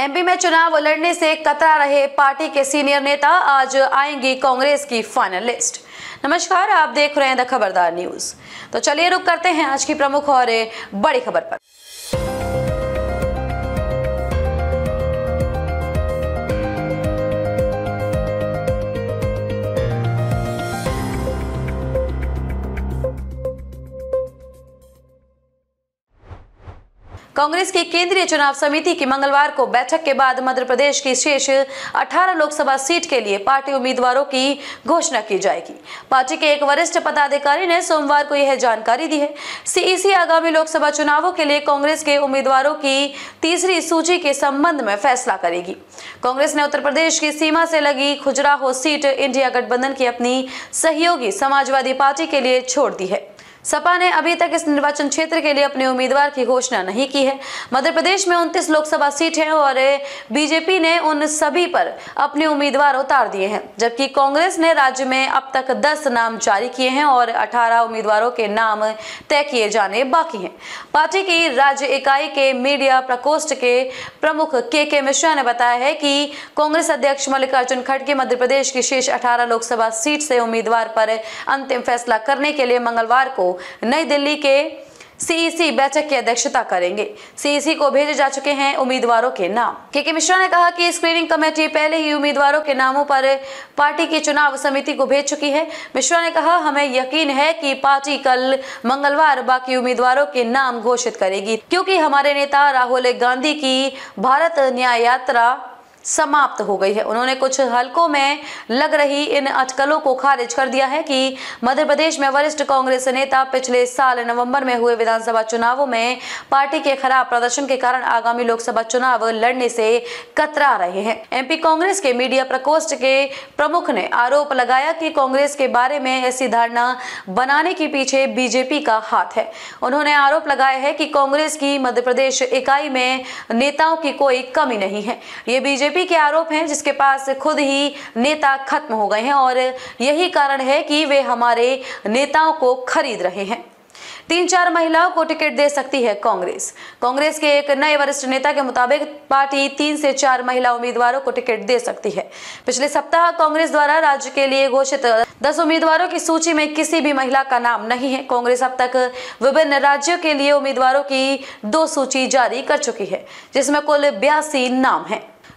MP में चुनाव लड़ने से कतरा रहे पार्टी के सीनियर नेता आज आएंगी कांग्रेस की फाइनल लिस्ट नमस्कार आप देख रहे हैं द खबरदार न्यूज तो चलिए रुक करते हैं आज की प्रमुख और बड़ी खबर पर कांग्रेस की केंद्रीय चुनाव समिति की मंगलवार को बैठक के बाद मध्य प्रदेश की शेष 18 लोकसभा सीट के लिए पार्टी उम्मीदवारों की घोषणा की जाएगी पार्टी के एक वरिष्ठ पदाधिकारी ने सोमवार को यह जानकारी दी है सीईसी आगामी लोकसभा चुनावों के लिए कांग्रेस के उम्मीदवारों की तीसरी सूची के संबंध में फैसला करेगी कांग्रेस ने उत्तर प्रदेश की सीमा से लगी खुजराहो सीट इंडिया गठबंधन की अपनी सहयोगी समाजवादी पार्टी के लिए छोड़ दी है सपा ने अभी तक इस निर्वाचन क्षेत्र के लिए अपने उम्मीदवार की घोषणा नहीं की है मध्य प्रदेश में उनतीस लोकसभा सीट हैं और बीजेपी ने उन सभी पर अपने उम्मीदवार उतार दिए हैं जबकि कांग्रेस ने राज्य में अब तक 10 नाम जारी किए हैं और 18 उम्मीदवारों के नाम तय किए जाने बाकी हैं पार्टी की राज्य इकाई के मीडिया प्रकोष्ठ के प्रमुख के के मिश्रा ने बताया है कि कांग्रेस अध्यक्ष मल्लिकार्जुन खड़गे मध्य प्रदेश की शेष अठारह लोकसभा सीट से उम्मीदवार पर अंतिम फैसला करने के लिए मंगलवार को नई दिल्ली के सीईसी e बैठक की अध्यक्षता करेंगे सीईसी e को भेजे जा चुके हैं उम्मीदवारों के नाम के के मिश्रा ने कहा कि स्क्रीनिंग कमेटी पहले ही उम्मीदवारों के नामों पर पार्टी की चुनाव समिति को भेज चुकी है मिश्रा ने कहा हमें यकीन है कि पार्टी कल मंगलवार बाकी उम्मीदवारों के नाम घोषित करेगी क्योंकि हमारे नेता राहुल गांधी की भारत न्याय यात्रा समाप्त हो गई है उन्होंने कुछ हलकों में लग रही इन अटकलों को खारिज कर दिया है कि मध्य प्रदेश में वरिष्ठ कांग्रेस नेता पिछले साल नवंबर में हुए विधानसभा चुनावों में पार्टी के खराब प्रदर्शन के कारण आगामी लोकसभा चुनाव लड़ने से कतरा रहे हैं एमपी कांग्रेस के मीडिया प्रकोष्ठ के प्रमुख ने आरोप लगाया की कांग्रेस के बारे में ऐसी धारणा बनाने के पीछे बीजेपी का हाथ है उन्होंने आरोप लगाया है की कांग्रेस की मध्य प्रदेश इकाई में नेताओं की कोई कमी नहीं है ये बीजेपी बीजेपी के आरोप हैं जिसके पास खुद ही नेता खत्म हो गए हैं और यही कारण है कि वे हमारे नेताओं को खरीद रहे हैं तीन चार महिलाओं को टिकट दे सकती है कांग्रेस कांग्रेस के एक नए वरिष्ठ नेता के मुताबिक पार्टी तीन से चार महिला उम्मीदवारों को टिकट दे सकती है पिछले सप्ताह कांग्रेस द्वारा राज्य के लिए घोषित दस उम्मीदवारों की सूची में किसी भी महिला का नाम नहीं है कांग्रेस अब तक विभिन्न राज्यों के लिए उम्मीदवारों की दो सूची जारी कर चुकी है जिसमें कुल बयासी नाम है